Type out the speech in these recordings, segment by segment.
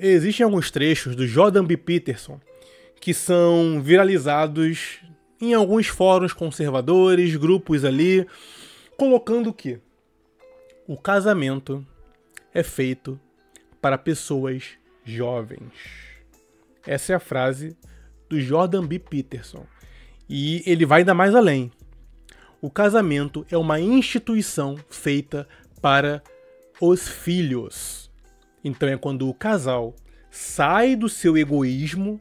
Existem alguns trechos do Jordan B. Peterson que são viralizados em alguns fóruns conservadores, grupos ali, colocando que o casamento é feito para pessoas jovens. Essa é a frase do Jordan B. Peterson. E ele vai ainda mais além. O casamento é uma instituição feita para os filhos. Então é quando o casal sai do seu egoísmo,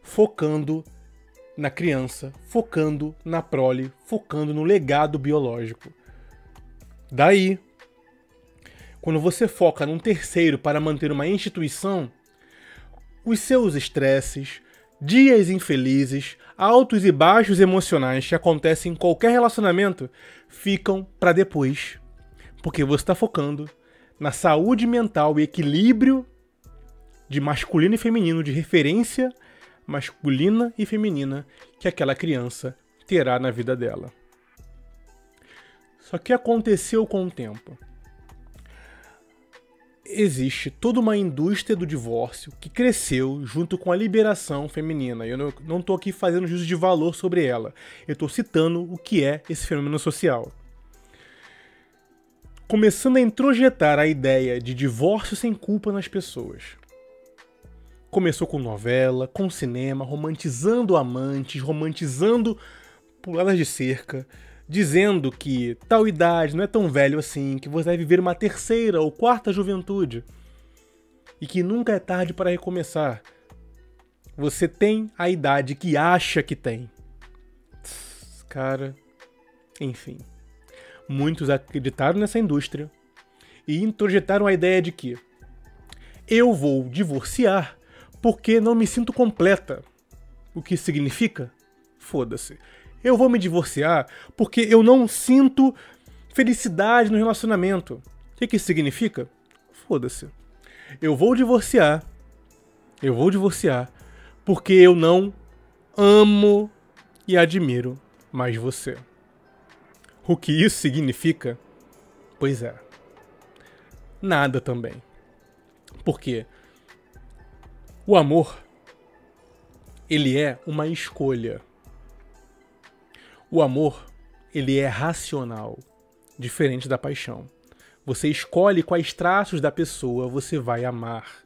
focando na criança, focando na prole, focando no legado biológico. Daí, quando você foca num terceiro para manter uma instituição, os seus estresses, dias infelizes, altos e baixos emocionais que acontecem em qualquer relacionamento ficam para depois, porque você está focando na saúde mental e equilíbrio de masculino e feminino, de referência masculina e feminina que aquela criança terá na vida dela. Só que aconteceu com o tempo. Existe toda uma indústria do divórcio que cresceu junto com a liberação feminina. Eu não estou aqui fazendo juízo de valor sobre ela. Eu estou citando o que é esse fenômeno social começando a introjetar a ideia de divórcio sem culpa nas pessoas. Começou com novela, com cinema, romantizando amantes, romantizando puladas de cerca, dizendo que tal idade não é tão velho assim, que você deve viver uma terceira ou quarta juventude e que nunca é tarde para recomeçar. Você tem a idade que acha que tem. Cara, enfim. Muitos acreditaram nessa indústria e introjetaram a ideia de que eu vou divorciar porque não me sinto completa. O que significa? Foda-se. Eu vou me divorciar porque eu não sinto felicidade no relacionamento. O que, que significa? Foda-se. Eu vou divorciar. Eu vou divorciar porque eu não amo e admiro mais você. O que isso significa? Pois é. Nada também. Porque o amor ele é uma escolha. O amor, ele é racional, diferente da paixão. Você escolhe quais traços da pessoa você vai amar.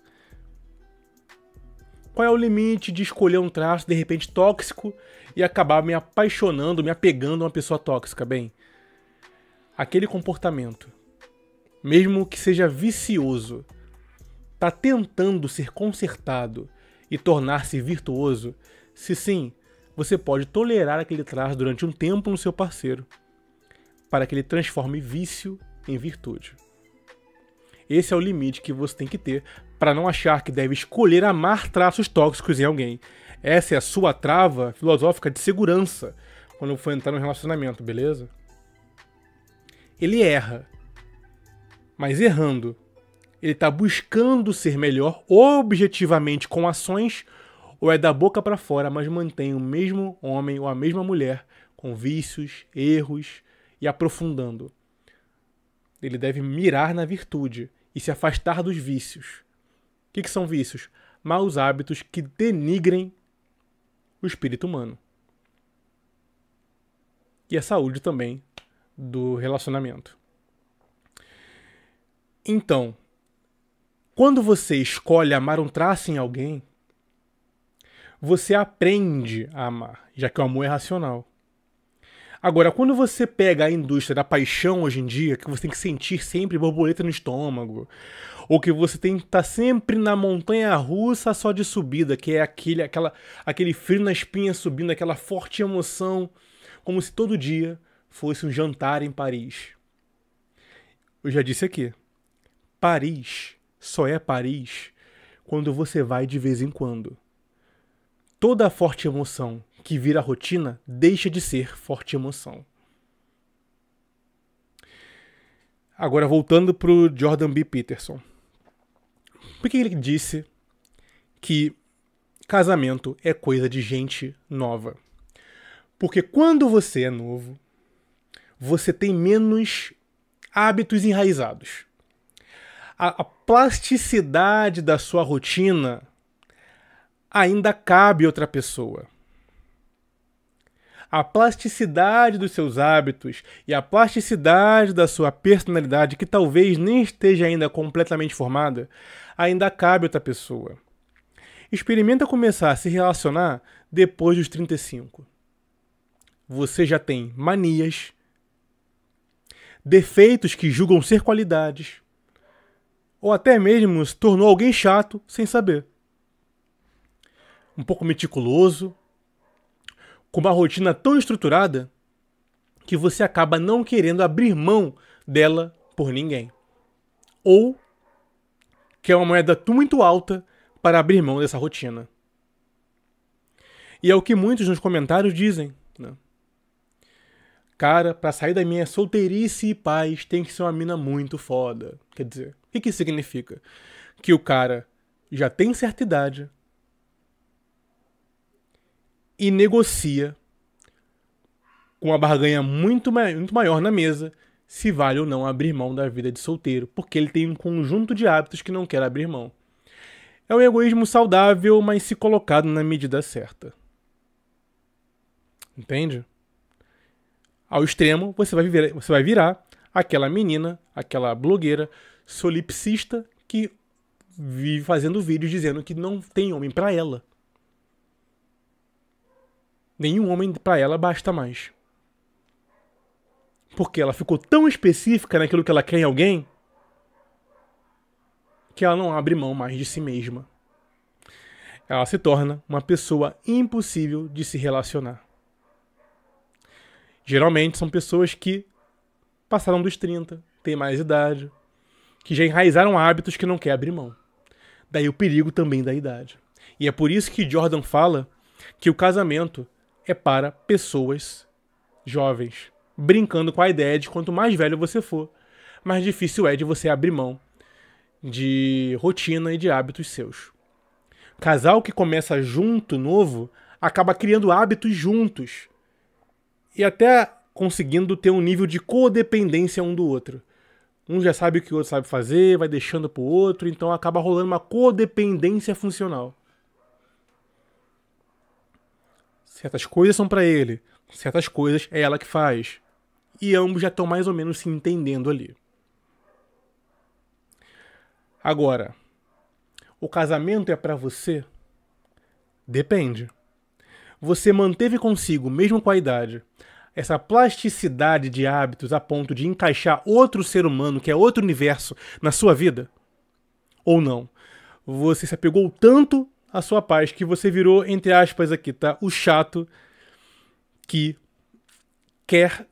Qual é o limite de escolher um traço de repente tóxico e acabar me apaixonando, me apegando a uma pessoa tóxica? Bem, aquele comportamento, mesmo que seja vicioso, está tentando ser consertado e tornar-se virtuoso, se sim, você pode tolerar aquele traço durante um tempo no seu parceiro, para que ele transforme vício em virtude. Esse é o limite que você tem que ter para não achar que deve escolher amar traços tóxicos em alguém. Essa é a sua trava filosófica de segurança quando for entrar no relacionamento, beleza? ele erra. Mas errando, ele está buscando ser melhor objetivamente com ações ou é da boca para fora, mas mantém o mesmo homem ou a mesma mulher com vícios, erros e aprofundando. Ele deve mirar na virtude e se afastar dos vícios. O que, que são vícios? Maus hábitos que denigrem o espírito humano. E a saúde também do relacionamento. Então, quando você escolhe amar um traço em alguém, você aprende a amar, já que o amor é racional. Agora, quando você pega a indústria da paixão hoje em dia, que você tem que sentir sempre borboleta no estômago, ou que você tem que estar tá sempre na montanha russa só de subida, que é aquele, aquela, aquele frio na espinha subindo, aquela forte emoção, como se todo dia fosse um jantar em Paris. Eu já disse aqui. Paris só é Paris quando você vai de vez em quando. Toda a forte emoção que vira rotina deixa de ser forte emoção. Agora voltando para o Jordan B. Peterson. Por que ele disse que casamento é coisa de gente nova? Porque quando você é novo, você tem menos hábitos enraizados. A, a plasticidade da sua rotina ainda cabe outra pessoa. A plasticidade dos seus hábitos e a plasticidade da sua personalidade, que talvez nem esteja ainda completamente formada, ainda cabe outra pessoa. Experimenta começar a se relacionar depois dos 35. Você já tem manias, defeitos que julgam ser qualidades, ou até mesmo se tornou alguém chato sem saber. Um pouco meticuloso, com uma rotina tão estruturada que você acaba não querendo abrir mão dela por ninguém. Ou que é uma moeda muito alta para abrir mão dessa rotina. E é o que muitos nos comentários dizem. Cara, pra sair da minha solteirice e paz, tem que ser uma mina muito foda. Quer dizer, o que, que significa? Que o cara já tem certa idade e negocia com uma barganha muito, ma muito maior na mesa se vale ou não abrir mão da vida de solteiro, porque ele tem um conjunto de hábitos que não quer abrir mão. É um egoísmo saudável, mas se colocado na medida certa. Entende? ao extremo, você vai, viver, você vai virar aquela menina, aquela blogueira solipsista que vive fazendo vídeos dizendo que não tem homem para ela. Nenhum homem para ela basta mais. Porque ela ficou tão específica naquilo que ela quer em alguém que ela não abre mão mais de si mesma. Ela se torna uma pessoa impossível de se relacionar. Geralmente são pessoas que passaram dos 30, têm mais idade, que já enraizaram hábitos que não quer abrir mão. Daí o perigo também da idade. E é por isso que Jordan fala que o casamento é para pessoas jovens, brincando com a ideia de quanto mais velho você for, mais difícil é de você abrir mão de rotina e de hábitos seus. Casal que começa junto novo acaba criando hábitos juntos e até conseguindo ter um nível de codependência um do outro. Um já sabe o que o outro sabe fazer, vai deixando pro outro, então acaba rolando uma codependência funcional. Certas coisas são para ele, certas coisas é ela que faz. E ambos já estão mais ou menos se entendendo ali. Agora, o casamento é para você? Depende. Você manteve consigo, mesmo com a idade, essa plasticidade de hábitos a ponto de encaixar outro ser humano, que é outro universo, na sua vida? Ou não? Você se apegou tanto à sua paz que você virou, entre aspas aqui, tá? O chato que quer.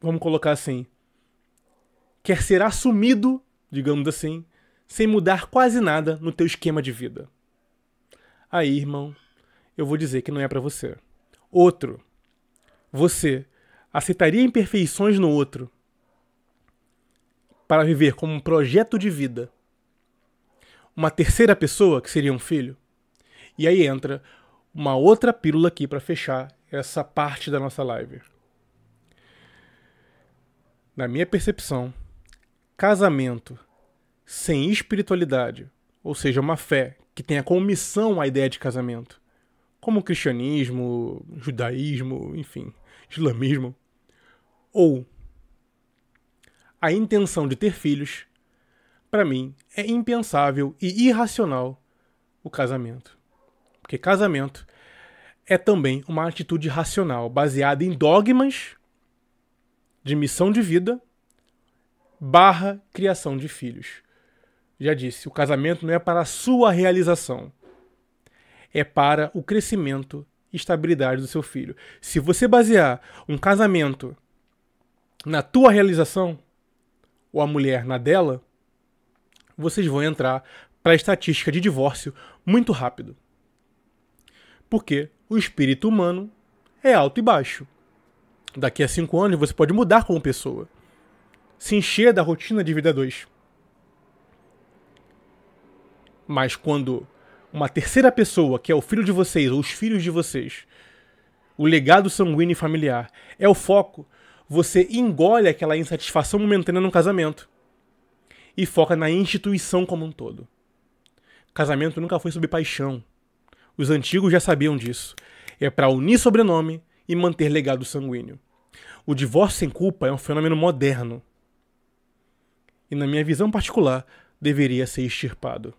Vamos colocar assim. Quer ser assumido, digamos assim, sem mudar quase nada no teu esquema de vida. Aí, irmão, eu vou dizer que não é para você. Outro você aceitaria imperfeições no outro para viver como um projeto de vida uma terceira pessoa, que seria um filho? E aí entra uma outra pílula aqui para fechar essa parte da nossa live. Na minha percepção, casamento sem espiritualidade, ou seja, uma fé que tenha como missão a ideia de casamento, como o cristianismo, judaísmo, enfim, islamismo, ou a intenção de ter filhos, para mim é impensável e irracional o casamento. Porque casamento é também uma atitude racional baseada em dogmas de missão de vida barra criação de filhos. Já disse, o casamento não é para a sua realização, é para o crescimento e estabilidade do seu filho. Se você basear um casamento na tua realização, ou a mulher na dela, vocês vão entrar para a estatística de divórcio muito rápido. Porque o espírito humano é alto e baixo. Daqui a cinco anos você pode mudar como pessoa. Se encher da rotina de vida dois. Mas quando uma terceira pessoa, que é o filho de vocês ou os filhos de vocês, o legado sanguíneo e familiar, é o foco, você engole aquela insatisfação momentânea no casamento e foca na instituição como um todo. Casamento nunca foi sobre paixão. Os antigos já sabiam disso. É para unir sobrenome e manter legado sanguíneo. O divórcio sem culpa é um fenômeno moderno. E, na minha visão particular, deveria ser extirpado.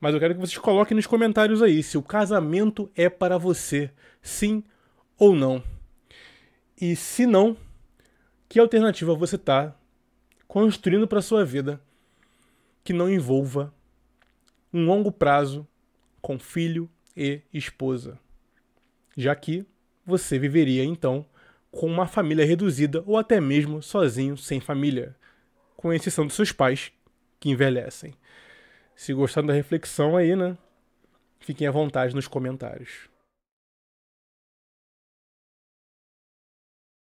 Mas eu quero que vocês coloquem nos comentários aí se o casamento é para você, sim ou não. E se não, que alternativa você está construindo para sua vida que não envolva um longo prazo com filho e esposa? Já que você viveria então com uma família reduzida ou até mesmo sozinho sem família, com exceção dos seus pais que envelhecem. Se gostaram da reflexão aí, né? Fiquem à vontade nos comentários.